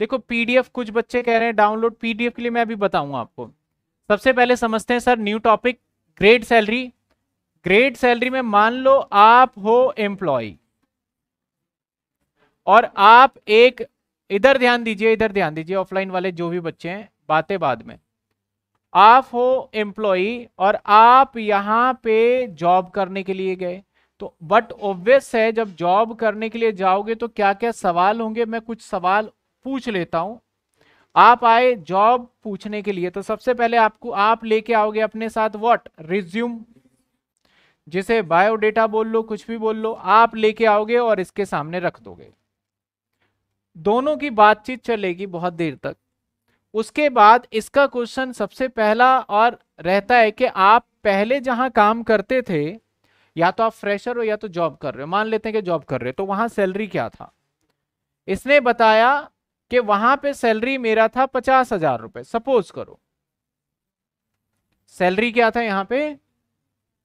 देखो पीडीएफ कुछ बच्चे कह रहे हैं डाउनलोड पीडीएफ के लिए मैं अभी बताऊंगा आपको सबसे पहले समझते हैं sir new topic grade salary grade salary में मान लो आप हो एम्प्लॉय और आप एक इधर ध्यान दीजिए इधर ध्यान दीजिए ऑफलाइन वाले जो भी बच्चे हैं बातें बाद में आप हो एम्प्लॉय और आप यहां पे जॉब करने के लिए गए तो बट ऑब्वियस है जब जॉब करने के लिए जाओगे तो क्या क्या सवाल होंगे मैं कुछ सवाल पूछ लेता हूं आप आए जॉब पूछने के लिए तो सबसे पहले आपको आप लेके आओगे अपने साथ व्हाट रिज्यूम जिसे बायोडेटा बोल लो कुछ भी बोल लो आप लेके आओगे और इसके सामने रख दोगे दोनों की बातचीत चलेगी बहुत देर तक उसके बाद इसका क्वेश्चन सबसे पहला और रहता है कि आप पहले जहां काम करते थे या तो आप फ्रेशर हो या तो जॉब कर रहे हो मान लेते हैं कि जॉब कर रहे हो तो वहां सैलरी क्या था इसने बताया कि वहां पे सैलरी मेरा था पचास हजार रुपए सपोज करो सैलरी क्या था यहां पे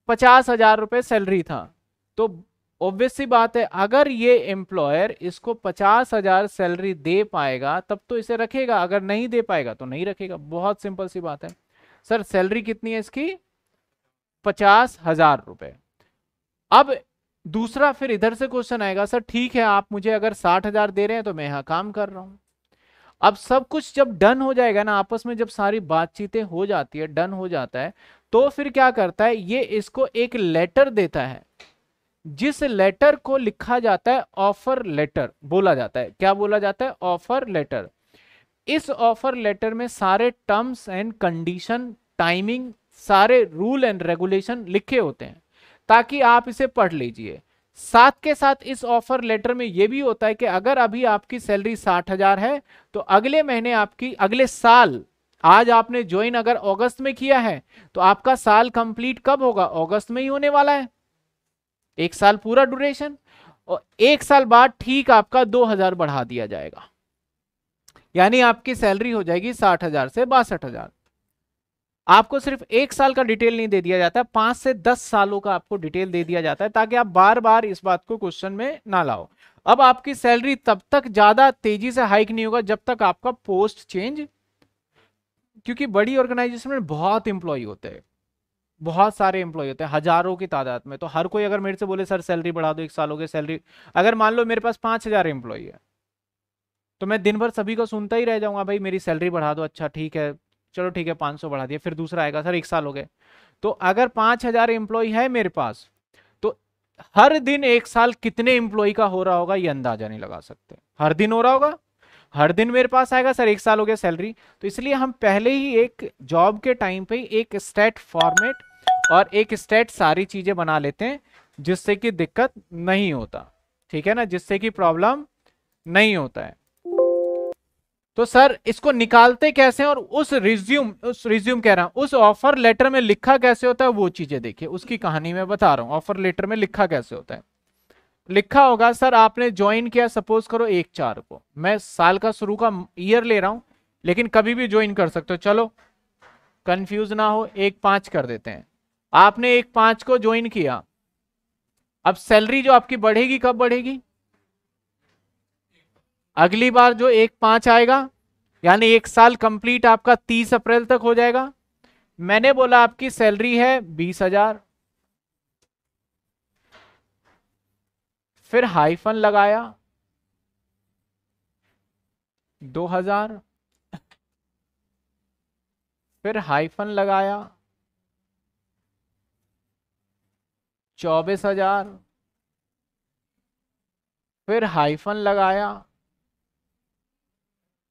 पचास हजार रुपए सैलरी था तो ऑब्वियस सी बात है अगर ये एम्प्लॉयर इसको पचास हजार सैलरी दे पाएगा तब तो इसे रखेगा अगर नहीं दे पाएगा तो नहीं रखेगा बहुत सिंपल सी बात है सर सैलरी कितनी है इसकी पचास हजार रुपए अब दूसरा फिर इधर से क्वेश्चन आएगा सर ठीक है आप मुझे अगर साठ हजार दे रहे हैं तो मैं यहां काम कर रहा हूं अब सब कुछ जब डन हो जाएगा ना आपस में जब सारी बातचीतें हो जाती है डन हो जाता है तो फिर क्या करता है ये इसको एक लेटर देता है जिस लेटर को लिखा जाता है ऑफर लेटर बोला जाता है क्या बोला जाता है ऑफर लेटर इस ऑफर लेटर में सारे टर्म्स एंड कंडीशन टाइमिंग सारे रूल एंड रेगुलेशन लिखे होते हैं ताकि आप इसे पढ़ लीजिए साथ के साथ इस ऑफर लेटर में यह भी होता है कि अगर अभी आपकी सैलरी साठ हजार है तो अगले महीने आपकी अगले साल आज आपने ज्वाइन अगर अगस्त में किया है तो आपका साल कंप्लीट कब होगा अगस्त में ही होने वाला है एक साल पूरा ड्यूरेशन और एक साल बाद ठीक आपका दो हजार बढ़ा दिया जाएगा यानी आपकी सैलरी हो जाएगी साठ हजार से बासठ हजार आपको सिर्फ एक साल का डिटेल नहीं दे दिया जाता है पांच से दस सालों का आपको डिटेल दे दिया जाता है ताकि आप बार बार इस बात को क्वेश्चन में ना लाओ अब आपकी सैलरी तब तक ज्यादा तेजी से हाइक नहीं होगा जब तक आपका पोस्ट चेंज क्योंकि बड़ी ऑर्गेनाइजेशन में बहुत इंप्लॉय होते हैं बहुत सारे एम्प्लॉय होते हैं हजारों की तादाद में तो हर कोई अगर मेरे से बोले सर सैलरी बढ़ा दो एक साल हो सैलरी अगर मान लो मेरे पास पांच हज़ार एम्प्लॉय है तो मैं दिन भर सभी को सुनता ही रह जाऊंगा भाई मेरी सैलरी बढ़ा दो अच्छा ठीक है चलो ठीक है 500 बढ़ा दिया फिर दूसरा आएगा सर एक साल हो गए तो अगर 5000 हज़ार एम्प्लॉय है मेरे पास तो हर दिन एक साल कितने एम्प्लॉय का हो रहा होगा ये अंदाजा नहीं लगा सकते हर दिन हो रहा होगा हर दिन मेरे पास आएगा सर एक साल हो गया सैलरी तो इसलिए हम पहले ही एक जॉब के टाइम पे एक स्टेट फॉर्मेट और एक स्टेट सारी चीज़ें बना लेते हैं जिससे कि दिक्कत नहीं होता ठीक है ना जिससे कि प्रॉब्लम नहीं होता है तो सर इसको निकालते कैसे और उस रिज्यूम उस रिज्यूम कह रहा हूं उस ऑफर लेटर में लिखा कैसे होता है वो चीजें देखिए उसकी कहानी में बता रहा हूँ ऑफर लेटर में लिखा कैसे होता है लिखा होगा सर आपने ज्वाइन किया सपोज करो एक चार को मैं साल का शुरू का ईयर ले रहा हूं लेकिन कभी भी ज्वाइन कर सकते हो चलो कंफ्यूज ना हो एक पांच कर देते हैं आपने एक पांच को ज्वाइन किया अब सैलरी जो आपकी बढ़ेगी कब बढ़ेगी अगली बार जो एक पांच आएगा यानी एक साल कंप्लीट आपका तीस अप्रैल तक हो जाएगा मैंने बोला आपकी सैलरी है बीस हजार फिर हाइफन लगाया दो हजार फिर हाइफन लगाया चौबीस हजार फिर हाइफन लगाया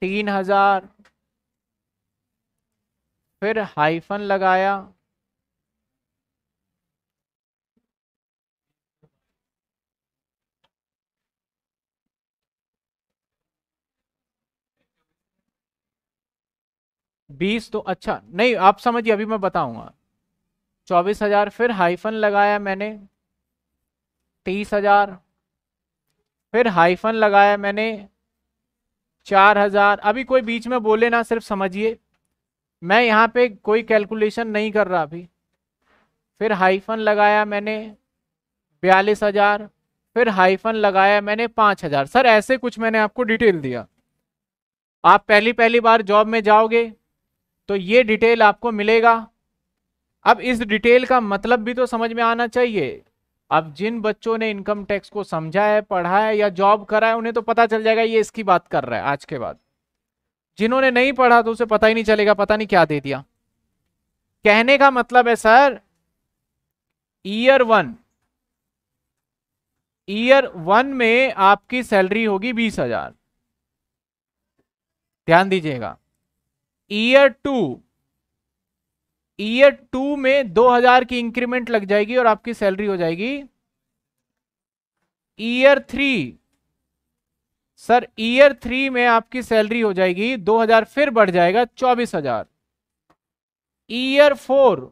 तीन हजार फिर हाइफन लगाया बीस तो अच्छा नहीं आप समझिए अभी मैं बताऊंगा चौबीस हजार फिर हाइफन लगाया मैंने तीस हजार फिर हाइफन लगाया मैंने चार हजार अभी कोई बीच में बोले ना सिर्फ समझिए मैं यहाँ पे कोई कैलकुलेशन नहीं कर रहा अभी फिर हाइफन लगाया मैंने बयालीस हजार फिर हाइफन लगाया मैंने पाँच हजार सर ऐसे कुछ मैंने आपको डिटेल दिया आप पहली पहली बार जॉब में जाओगे तो ये डिटेल आपको मिलेगा अब इस डिटेल का मतलब भी तो समझ में आना चाहिए अब जिन बच्चों ने इनकम टैक्स को समझा है पढ़ा है या जॉब करा है उन्हें तो पता चल जाएगा ये इसकी बात कर रहा है आज के बाद जिन्होंने नहीं पढ़ा तो उसे पता ही नहीं चलेगा पता नहीं क्या दे दिया कहने का मतलब है sir year one year one में आपकी सैलरी होगी बीस हजार ध्यान दीजिएगा ईयर टू ईयर टू में दो हजार की इंक्रीमेंट लग जाएगी और आपकी सैलरी हो जाएगी year three sir year three में आपकी सैलरी हो जाएगी दो हजार फिर बढ़ जाएगा चौबीस हजार ईयर फोर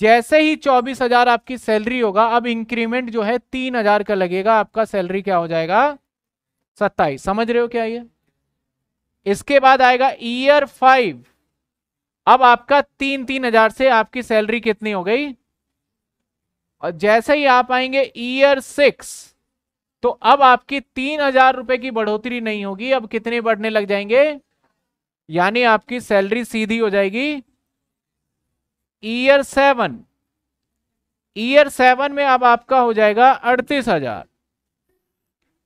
जैसे ही चौबीस हजार आपकी सैलरी होगा अब इंक्रीमेंट जो है तीन हजार का लगेगा आपका सैलरी क्या हो जाएगा सत्ताईस समझ रहे हो क्या ये इसके बाद आएगा ईयर फाइव अब आपका तीन तीन हजार से आपकी सैलरी कितनी हो गई और जैसे ही आप आएंगे ईयर सिक्स तो अब आपकी तीन हजार रुपए की बढ़ोतरी नहीं होगी अब कितने बढ़ने लग जाएंगे यानी आपकी सैलरी सीधी हो जाएगी ईयर सेवन ईयर सेवन में अब आपका हो जाएगा अड़तीस हजार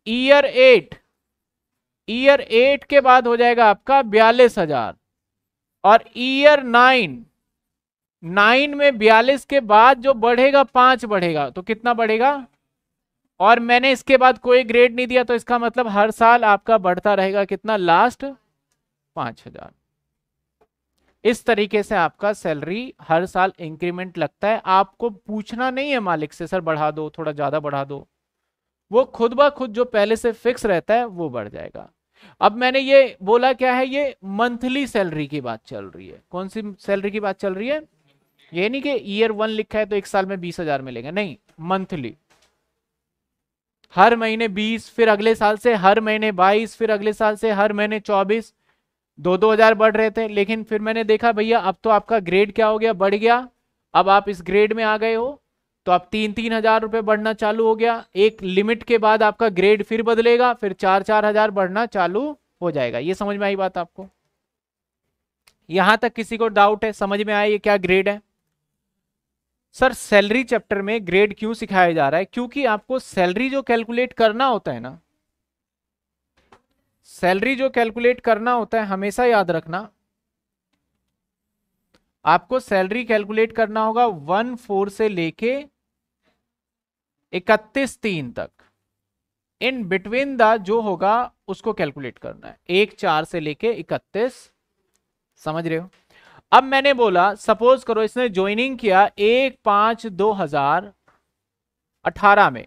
ईयर एट ईयर एट के बाद हो जाएगा आपका बयालीस हजार और ईयर नाइन नाइन में बयालीस के बाद जो बढ़ेगा पांच बढ़ेगा तो कितना बढ़ेगा और मैंने इसके बाद कोई ग्रेड नहीं दिया तो इसका मतलब हर साल आपका बढ़ता रहेगा कितना लास्ट पांच हजार इस तरीके से आपका सैलरी हर साल इंक्रीमेंट लगता है आपको पूछना नहीं है मालिक से सर बढ़ा दो थोड़ा ज्यादा बढ़ा दो वो खुद ब खुद जो पहले से फिक्स रहता है वो बढ़ जाएगा अब मैंने ये बोला क्या है ये मंथली सैलरी की बात चल रही है कौन सी सैलरी की बात चल रही है ये नहीं कि ईयर वन लिखा है तो एक साल में बीस हजार मिलेगा नहीं मंथली हर महीने बीस फिर अगले साल से हर महीने बाईस फिर अगले साल से हर महीने चौबीस दो दो हजार बढ़ रहे थे लेकिन फिर मैंने देखा भैया अब तो आपका ग्रेड क्या हो गया बढ़ गया अब आप इस ग्रेड में आ गए हो तो आप तीन तीन हजार रुपये बढ़ना चालू हो गया एक लिमिट के बाद आपका ग्रेड फिर बदलेगा फिर चार चार हजार बढ़ना चालू हो जाएगा ये समझ में आई बात आपको यहां तक किसी को डाउट है समझ में आया ये क्या ग्रेड है सर सैलरी चैप्टर में ग्रेड क्यों सिखाया जा रहा है क्योंकि आपको सैलरी जो कैलकुलेट करना होता है ना सैलरी जो कैलकुलेट करना होता है हमेशा याद रखना आपको सैलरी कैलकुलेट करना होगा वन फोर से लेके इकतीस तीन तक इन बिटवीन द जो होगा उसको कैलकुलेट करना है एक चार से लेके इकतीस समझ रहे हो अब मैंने बोला सपोज करो इसने ज्वाइनिंग किया एक पांच दो हजार अठारह में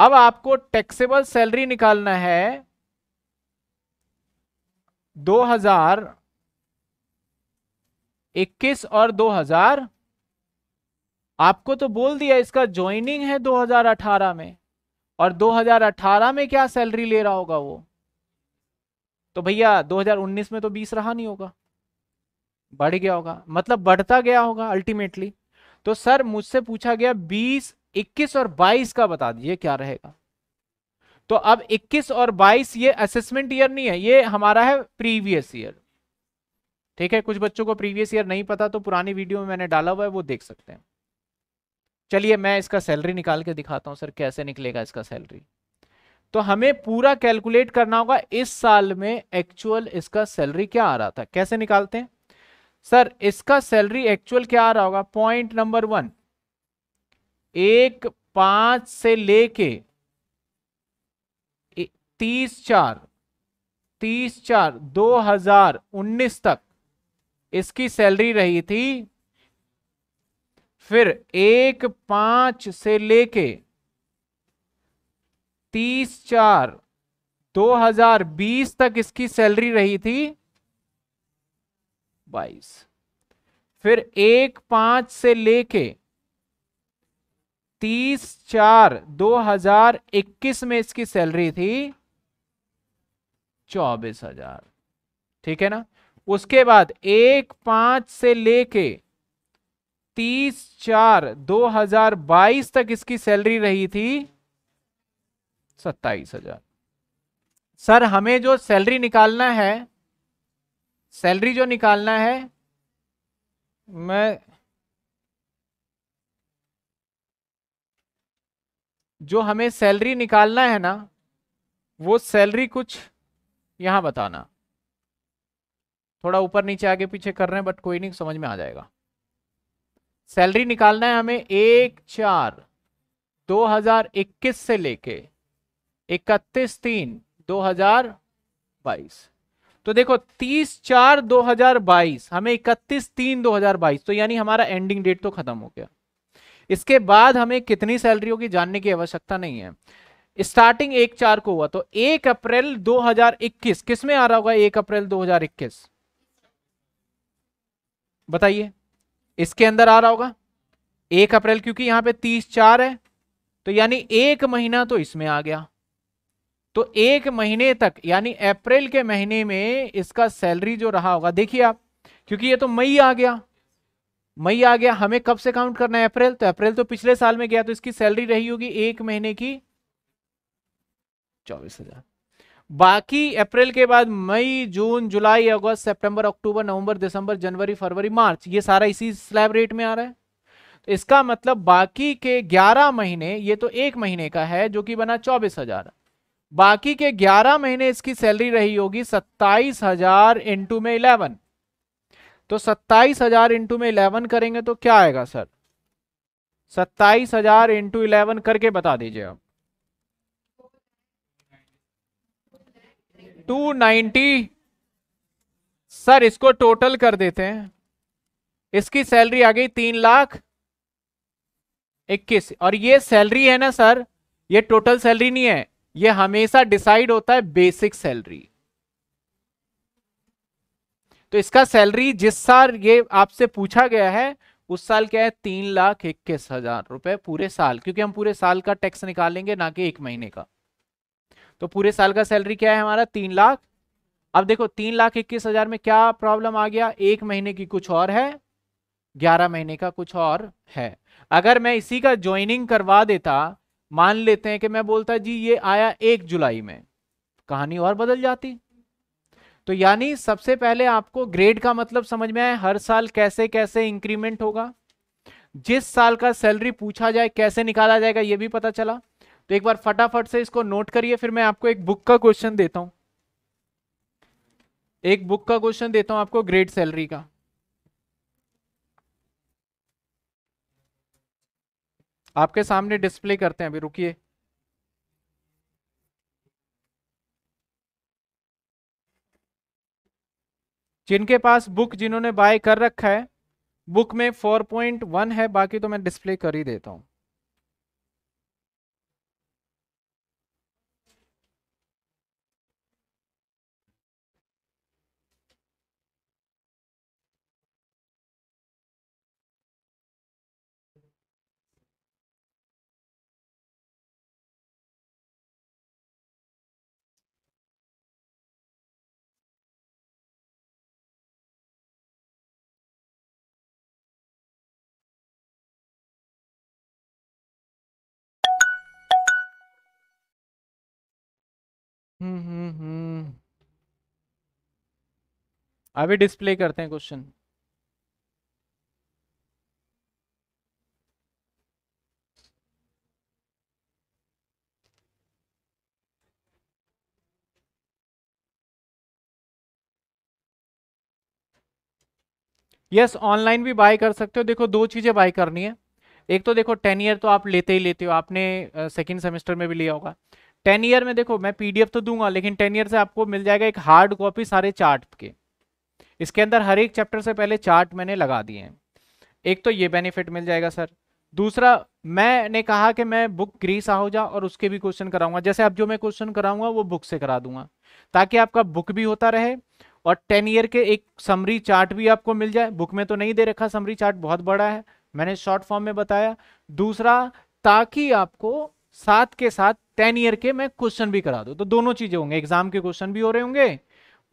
अब आपको टैक्सेबल सैलरी निकालना है दो हजार इक्कीस और दो हजार आपको तो बोल दिया इसका ज्वाइनिंग है 2018 में और 2018 में क्या सैलरी ले रहा होगा वो तो भैया 2019 में तो 20 रहा नहीं होगा बढ़ गया होगा मतलब बढ़ता गया होगा अल्टीमेटली तो सर मुझसे पूछा गया 20 21 और 22 का बता दीजिए क्या रहेगा तो अब 21 और 22 ये असेसमेंट ईयर नहीं है ये हमारा है प्रीवियस ईयर ठीक है कुछ बच्चों को प्रीवियस ईयर नहीं पता तो पुरानी वीडियो में मैंने डाला हुआ है वो देख सकते हैं चलिए मैं इसका सैलरी निकाल के दिखाता हूँ सर कैसे निकलेगा इसका सैलरी तो हमें पूरा कैलकुलेट करना होगा इस साल में एक्चुअल इसका सैलरी क्या आ रहा था कैसे निकालते हैं सर इसका सैलरी एक्चुअल क्या आ रहा होगा पॉइंट नंबर वन एक पांच से लेके तीस चार तीस चार दो हजार उन्नीस तक इसकी सैलरी रही थी फिर एक पांच से लेके तीस चार 2020 तक इसकी सैलरी रही थी 22 फिर एक पांच से लेके तीस चार 2021 में इसकी सैलरी थी चौबीस हजार ठीक है ना उसके बाद एक पांच से लेके तीस चार 2022 तक इसकी सैलरी रही थी सत्ताईस हजार सर हमें जो सैलरी निकालना है सैलरी जो निकालना है मैं जो हमें सैलरी निकालना है ना वो सैलरी कुछ यहां बताना थोड़ा ऊपर नीचे आगे पीछे कर रहे हैं बट कोई नहीं समझ में आ जाएगा सैलरी निकालना है हमें एक चार 2021 से लेके इकतीस तीन 2022 तो देखो 30 चार 2022 हमें 31 तीन 2022 तो यानी हमारा एंडिंग डेट तो खत्म हो गया इसके बाद हमें कितनी सैलरी होगी जानने की आवश्यकता नहीं है स्टार्टिंग एक चार को हुआ तो एक अप्रैल 2021 किस में आ रहा होगा एक अप्रैल 2021 बताइए इसके अंदर आ रहा होगा एक अप्रैल क्योंकि यहां पे तीस चार है तो यानी एक महीना तो इसमें आ गया तो एक महीने तक यानी अप्रैल के महीने में इसका सैलरी जो रहा होगा देखिए आप क्योंकि ये तो मई आ गया मई आ गया हमें कब से काउंट करना है अप्रैल तो अप्रैल तो पिछले साल में गया तो इसकी सैलरी रही होगी एक महीने की चौबीस हजार बाकी अप्रैल के बाद मई जून जुलाई अगस्त सितंबर अक्टूबर नवंबर दिसंबर जनवरी फरवरी मार्च ये सारा इसी स्लैब रेट में आ रहा है तो इसका मतलब बाकी के 11 महीने ये तो एक महीने का है जो कि बना चौबीस हजार बाकी के 11 महीने इसकी सैलरी रही होगी सत्ताईस हजार इंटू में इलेवन तो सत्ताईस हजार इंटू में इलेवन करेंगे तो क्या आएगा सर सत्ताईस हजार इंटू इलेवन करके बता दीजिए आप टू नाइन्टी सर इसको टोटल कर देते हैं इसकी सैलरी आ गई तीन लाख इक्कीस और ये सैलरी है ना सर ये टोटल सैलरी नहीं है ये हमेशा डिसाइड होता है बेसिक सैलरी तो इसका सैलरी जिस साल ये आपसे पूछा गया है उस साल क्या है तीन लाख इक्कीस हजार रुपए पूरे साल क्योंकि हम पूरे साल का टैक्स निकालेंगे ना कि एक महीने का तो पूरे साल का सैलरी क्या है हमारा तीन लाख अब देखो तीन लाख इक्कीस हजार में क्या प्रॉब्लम आ गया एक महीने की कुछ और है ग्यारह महीने का कुछ और है अगर मैं इसी का ज्वाइनिंग करवा देता मान लेते हैं कि मैं बोलता जी ये आया एक जुलाई में कहानी और बदल जाती तो यानी सबसे पहले आपको ग्रेड का मतलब समझ में आए हर साल कैसे कैसे इंक्रीमेंट होगा जिस साल का सैलरी पूछा जाए कैसे निकाला जाएगा यह भी पता चला तो एक बार फटाफट से इसको नोट करिए फिर मैं आपको एक बुक का क्वेश्चन देता हूं एक बुक का क्वेश्चन देता हूं आपको ग्रेड सैलरी का आपके सामने डिस्प्ले करते हैं अभी रुकिए जिनके पास बुक जिन्होंने बाय कर रखा है बुक में 4.1 है बाकी तो मैं डिस्प्ले कर ही देता हूं हम्म, हम्म, हम्म अभी डिस्प्ले करते हैं क्वेश्चन यस ऑनलाइन भी बाय कर सकते हो देखो दो चीज़ें बाय करनी है एक तो देखो टेन ईयर तो आप लेते ही लेते हो आपने सेकेंड सेमेस्टर में भी लिया होगा टेन ईयर में देखो मैं पीडीएफ तो दूंगा लेकिन टेन ईयर से आपको मिल जाएगा एक हार्ड कॉपी सारे चार्ट के इसके अंदर हर एक चैप्टर से पहले चार्ट मैंने लगा दिए हैं एक तो ये बेनिफिट मिल जाएगा सर दूसरा मैंने कहा कि मैं बुक ग्रीस आहूजा और उसके भी क्वेश्चन कराऊंगा जैसे अब जो मैं क्वेश्चन कराऊंगा वो बुक से करा दूंगा ताकि आपका बुक भी होता रहे और टेन ईयर के एक समरी चार्ट भी आपको मिल जाए बुक में तो नहीं दे रखा समरी चार्ट बहुत बड़ा है मैंने शॉर्ट फॉर्म में बताया दूसरा ताकि आपको साथ के साथ टेन ईयर के मैं क्वेश्चन भी करा दू तो दोनों चीज़ें होंगे एग्जाम के क्वेश्चन भी हो रहे होंगे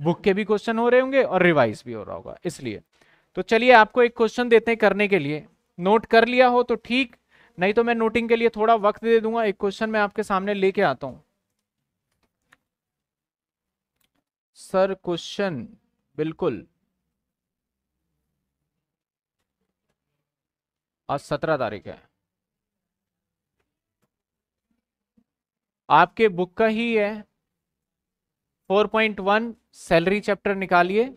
बुक के भी क्वेश्चन हो रहे होंगे और रिवाइज भी हो रहा होगा इसलिए तो चलिए आपको एक क्वेश्चन देते हैं करने के लिए नोट कर लिया हो तो ठीक नहीं तो मैं नोटिंग के लिए थोड़ा वक्त दे दूंगा एक क्वेश्चन मैं आपके सामने लेके आता हूं सर क्वेश्चन बिल्कुल आज सत्रह तारीख है आपके बुक का ही है 4.1 सैलरी चैप्टर निकालिए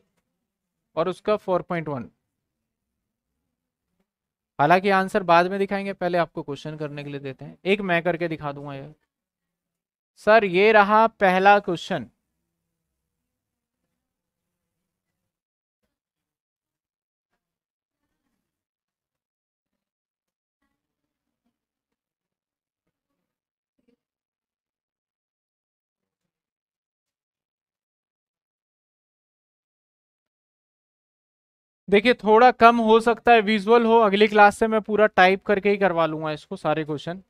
और उसका 4.1 हालांकि आंसर बाद में दिखाएंगे पहले आपको क्वेश्चन करने के लिए देते हैं एक मैं करके दिखा दूंगा यार सर ये रहा पहला क्वेश्चन देखिए थोड़ा कम हो सकता है विजुअल हो अगली क्लास से मैं पूरा टाइप करके ही करवा लूंगा इसको सारे 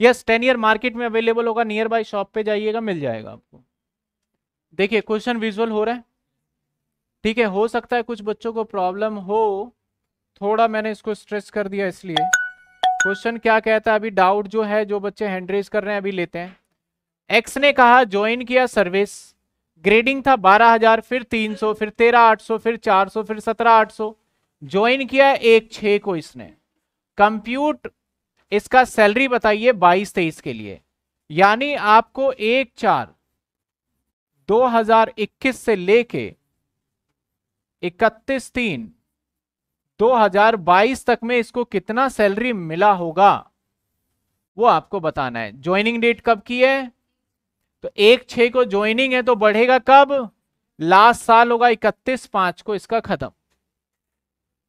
questions ten year market में अवेलेबल होगा नियर बाय शॉप पे जाइएगा मिल जाएगा आपको देखिए क्वेश्चन विजुअल हो रहा है ठीक है हो सकता है कुछ बच्चों को प्रॉब्लम हो थोड़ा मैंने इसको स्ट्रेस कर दिया इसलिए क्वेश्चन क्या कहता है अभी डाउट जो है जो बच्चे हैंड रेज कर रहे हैं अभी लेते हैं एक्स ने कहा ज्वाइन किया सर्विस ग्रेडिंग था 12000 फिर 300 फिर 13800 फिर 400 फिर 17800 ज्वाइन किया एक छः को इसने कंप्यूट इसका सैलरी बताइए 22 तेईस के लिए यानी आपको एक चार 2021 से लेके इकतीस तीन 2022 तक में इसको कितना सैलरी मिला होगा वो आपको बताना है ज्वाइनिंग डेट कब की है तो एक छे को ज्वाइनिंग है तो बढ़ेगा कब लास्ट साल होगा इकतीस पांच को इसका खत्म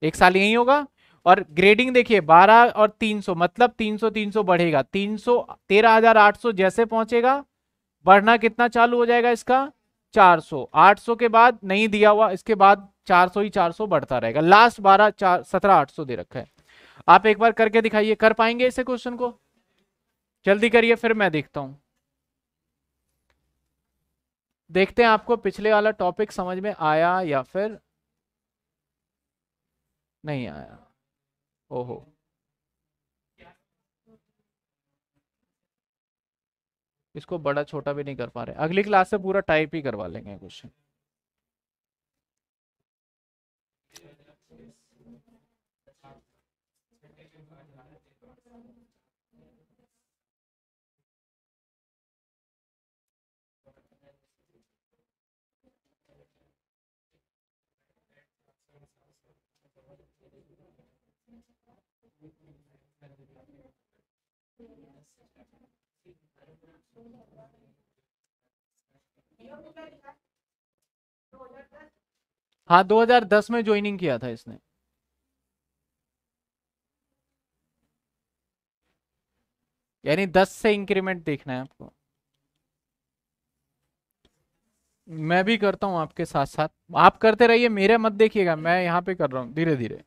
एक साल यही होगा और ग्रेडिंग देखिए 12 और 300 मतलब 300 300 बढ़ेगा 300 13,800 जैसे पहुंचेगा बढ़ना कितना चालू हो जाएगा इसका 400 800 के बाद नहीं दिया हुआ इसके बाद 400 ही 400 बढ़ता रहेगा लास्ट 12 चार सत्रह आठ दे रखा है आप एक बार करके दिखाइए कर पाएंगे इसे क्वेश्चन को जल्दी करिए फिर मैं देखता हूं देखते हैं आपको पिछले वाला टॉपिक समझ में आया या फिर नहीं आया ओहो इसको बड़ा छोटा भी नहीं कर पा रहे अगली क्लास से पूरा टाइप ही करवा लेंगे क्वेश्चन हाँ 2010 में ज्वाइनिंग किया था इसने यानी 10 से इंक्रीमेंट देखना है आपको मैं भी करता हूँ आपके साथ साथ आप करते रहिए मेरे मत देखिएगा मैं यहाँ पे कर रहा हूँ धीरे धीरे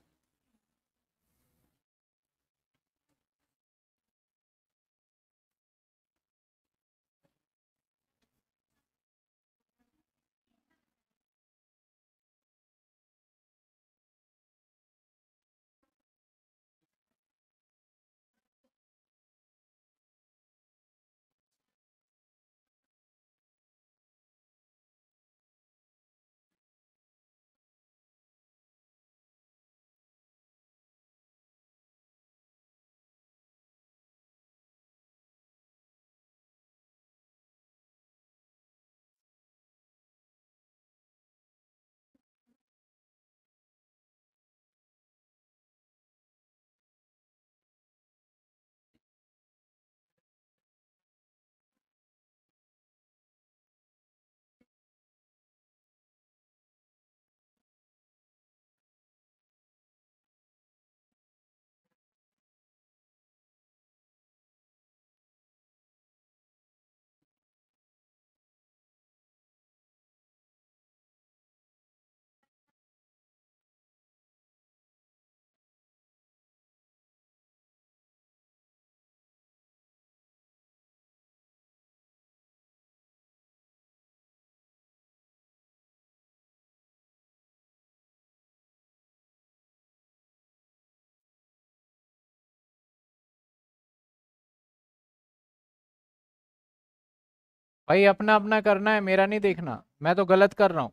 भाई अपना अपना करना है मेरा नहीं देखना मैं तो गलत कर रहा हूँ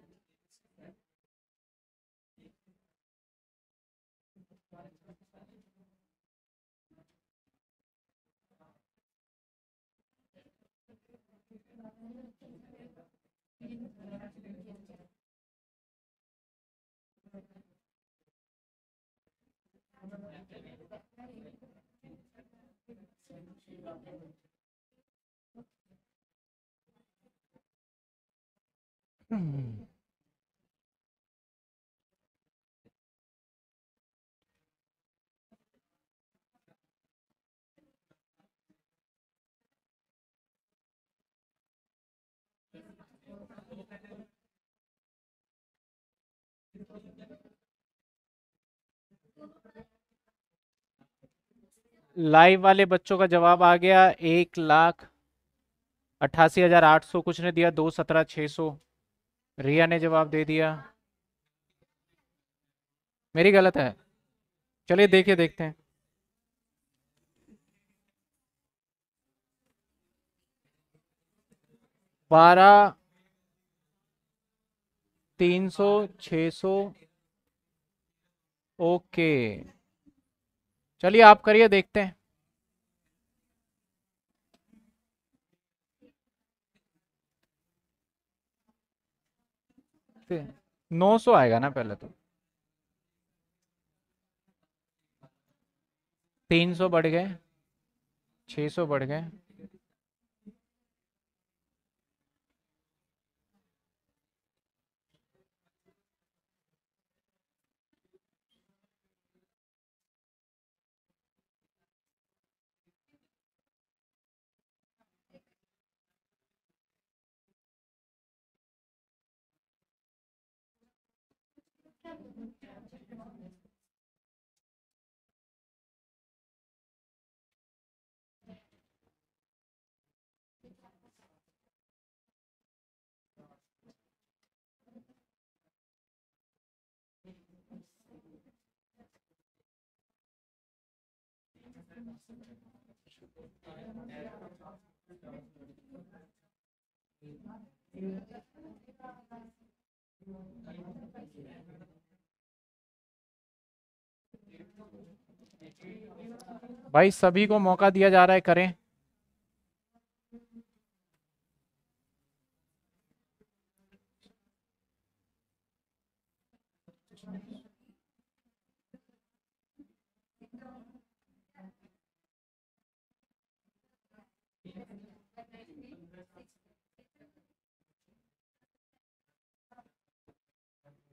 Hmm. लाइव वाले बच्चों का जवाब आ गया एक लाख अट्ठासी हजार आठ सौ कुछ ने दिया दो सत्रह छह सौ रिया ने जवाब दे दिया मेरी गलत है चलिए देखिए देखते हैं बारह तीन सौ छ सौ ओके चलिए आप करिए देखते हैं नौ सौ आएगा ना पहले तो तीन सौ बढ़ गए छ सौ बढ़ गए भाई सभी को मौका दिया जा रहा है करें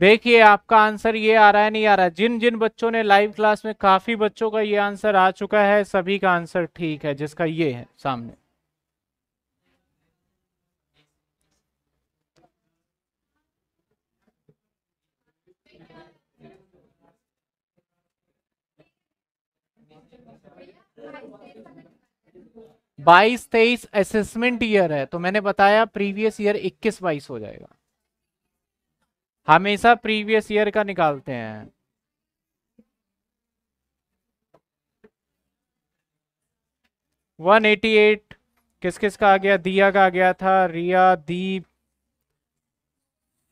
देखिए आपका आंसर ये आ रहा है नहीं आ रहा जिन जिन बच्चों ने लाइव क्लास में काफी बच्चों का ये आंसर आ चुका है सभी का आंसर ठीक है जिसका ये है सामने बाईस तेईस असेसमेंट ईयर है तो मैंने बताया प्रीवियस ईयर इक्कीस बाईस हो जाएगा हमेशा प्रीवियस ईयर का निकालते हैं वन एटी एट किस किस का आ गया दिया का आ गया था रिया दीप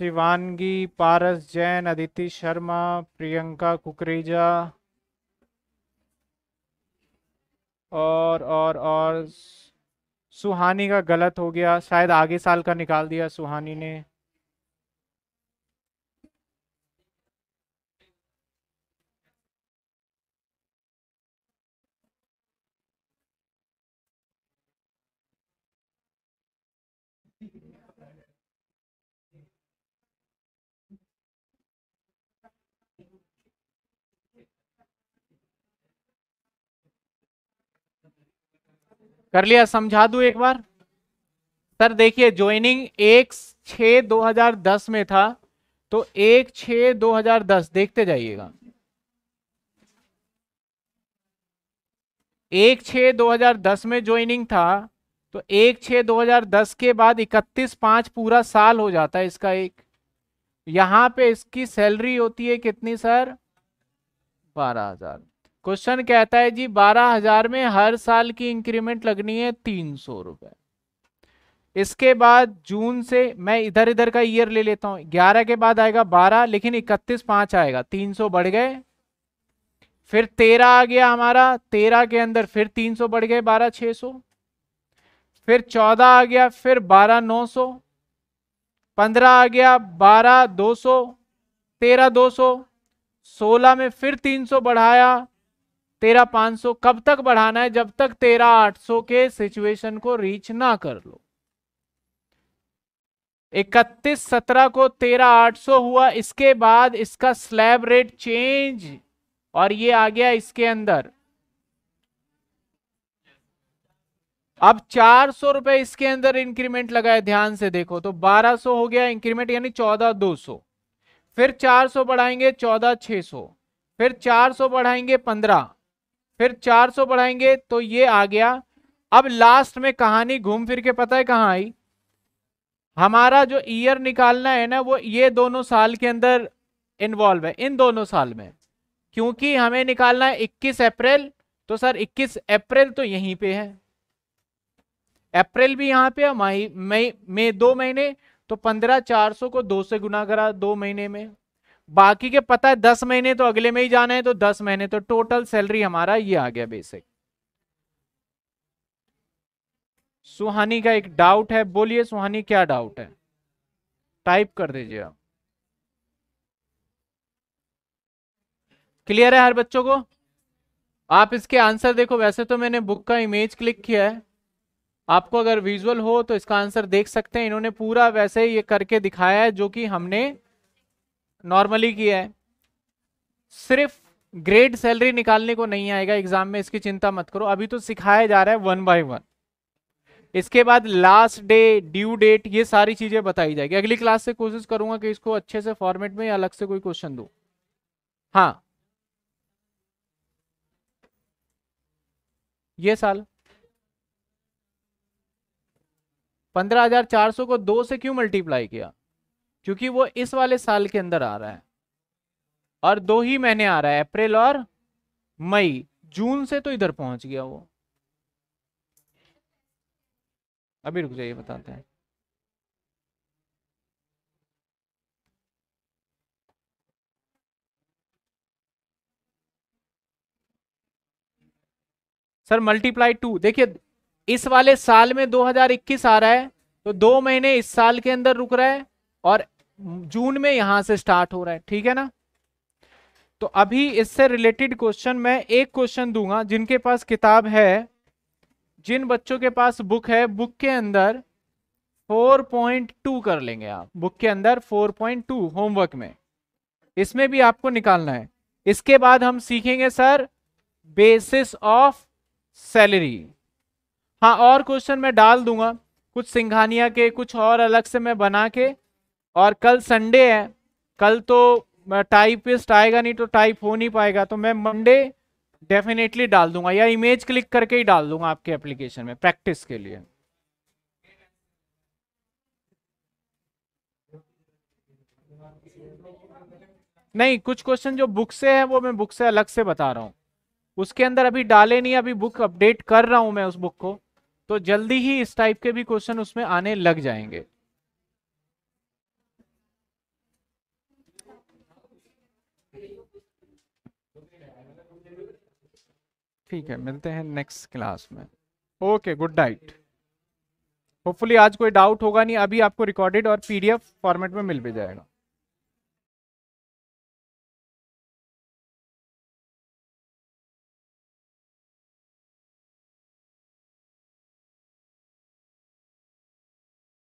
शिवानगी पारस जैन अदिति शर्मा प्रियंका कुकरेजा और और और सुहानी का गलत हो गया शायद आगे साल का निकाल दिया सुहानी ने कर लिया समझा दू एक बार सर देखिए ज्वाइनिंग एक छ 2010 में था तो एक छ 2010 देखते जाइएगा एक छ 2010 में ज्वाइनिंग था तो एक छ 2010 के बाद इकतीस पांच पूरा साल हो जाता है इसका एक यहाँ पे इसकी सैलरी होती है कितनी सर बारह हजार क्वेश्चन कहता है जी बारह हजार में हर साल की इंक्रीमेंट लगनी है तीन सौ रुपए इसके बाद जून से मैं इधर इधर का ईयर ले लेता हूं ग्यारह के बाद आएगा बारह लेकिन इकतीस पांच आएगा तीन सौ बढ़ गए फिर तेरह आ गया हमारा तेरह के अंदर फिर तीन सौ बढ़ गए बारह छह सौ फिर चौदह आ गया फिर बारह नौ सौ पंद्रह आ गया बारह दो सौ तेरह दो सौ सोलह में फिर तीन सौ बढ़ाया तेरह पांच सौ कब तक बढ़ाना है जब तक तेरह आठ सौ के सिचुएशन को रीच ना कर लो इकतीस सत्रह को तेरह आठ सौ हुआ इसके बाद इसका स्लैब रेट चेंज और ये आ गया इसके अंदर अब चार सौ रुपए इसके अंदर इंक्रीमेंट लगाए ध्यान से देखो तो बारह सौ हो गया इंक्रीमेंट यानी चौदह दो सौ फिर चार सौ बढ़ाएंगे चौदह छह सौ फिर चार सौ बढ़ाएंगे पंद्रह फिर 400 बढ़ाएंगे तो ये आ गया अब लास्ट में कहानी घूम फिर के पता है कहाँ आई हमारा जो ईयर निकालना है ना वो ये दोनों साल के अंदर इन्वॉल्व है इन दोनों साल में क्योंकि हमें निकालना है 21 अप्रैल तो सर 21 अप्रैल तो यहीं पे है अप्रैल भी यहाँ पे है मई मई में दो महीने तो पंद्रह चार सौ को दो से गुना करा दो महीने में बाकी के पता है दस महीने तो अगले में ही जाना है तो दस महीने तो टोटल सैलरी हमारा ये आ गया बेसिक सुहानी का एक डाउट है बोलिए सुहानी क्या डाउट है टाइप कर दीजिए आप क्लियर है हर बच्चों को आप इसके आंसर देखो वैसे तो मैंने बुक का इमेज क्लिक किया है आपको अगर विजुअल हो तो इसका आंसर देख सकते हैं इन्होंने पूरा वैसे ये करके दिखाया है जो कि हमने नॉर्मली किया है सिर्फ ग्रेड सैलरी निकालने को नहीं आएगा एग्जाम में इसकी चिंता मत करो अभी तो सिखाया जा रहा है वन बाय वन इसके बाद लास्ट डे ड्यू डेट ये सारी चीजें बताई जाएगी अगली क्लास से कोशिश करूंगा कि इसको अच्छे से फॉर्मेट में या अलग से कोई क्वेश्चन दो हाँ ये साल पंद्रह हजार चार सौ को दो से क्यों मल्टीप्लाई किया क्योंकि वो इस वाले साल के अंदर आ रहा है और दो ही महीने आ रहा है अप्रैल और मई जून से तो इधर पहुंच गया वो अभी रुक जाइए बताते हैं सर मल्टीप्लाई टू देखिए इस वाले साल में 2021 आ रहा है तो दो महीने इस साल के अंदर रुक रहा है और जून में यहां से स्टार्ट हो रहा है ठीक है ना तो अभी इससे रिलेटेड क्वेश्चन मैं एक क्वेश्चन दूंगा जिनके पास किताब है जिन बच्चों के पास बुक है बुक के अंदर 4.2 कर लेंगे आप बुक के अंदर 4.2 होमवर्क में इसमें भी आपको निकालना है इसके बाद हम सीखेंगे सर बेसिस ऑफ सैलरी हाँ और क्वेश्चन मैं डाल दूंगा कुछ सिंघानिया के कुछ और अलग से मैं बना के और कल संडे है कल तो टाइपिस्ट आएगा नहीं तो टाइप हो नहीं पाएगा तो मैं मंडे डेफिनेटली डाल दूंगा या इमेज क्लिक करके ही डाल दूंगा आपके एप्लीकेशन में प्रैक्टिस के लिए नहीं कुछ क्वेश्चन जो बुक से है वो मैं बुक से अलग से बता रहा हूँ उसके अंदर अभी डाले नहीं अभी बुक अपडेट कर रहा हूं मैं उस बुक को तो जल्दी ही इस टाइप के भी क्वेश्चन उसमें आने लग जाएंगे ठीक है मिलते हैं नेक्स्ट क्लास में ओके गुड नाइट होपफुली आज कोई डाउट होगा नहीं अभी आपको रिकॉर्डेड और पीडीएफ फॉर्मेट में मिल भी जाएगा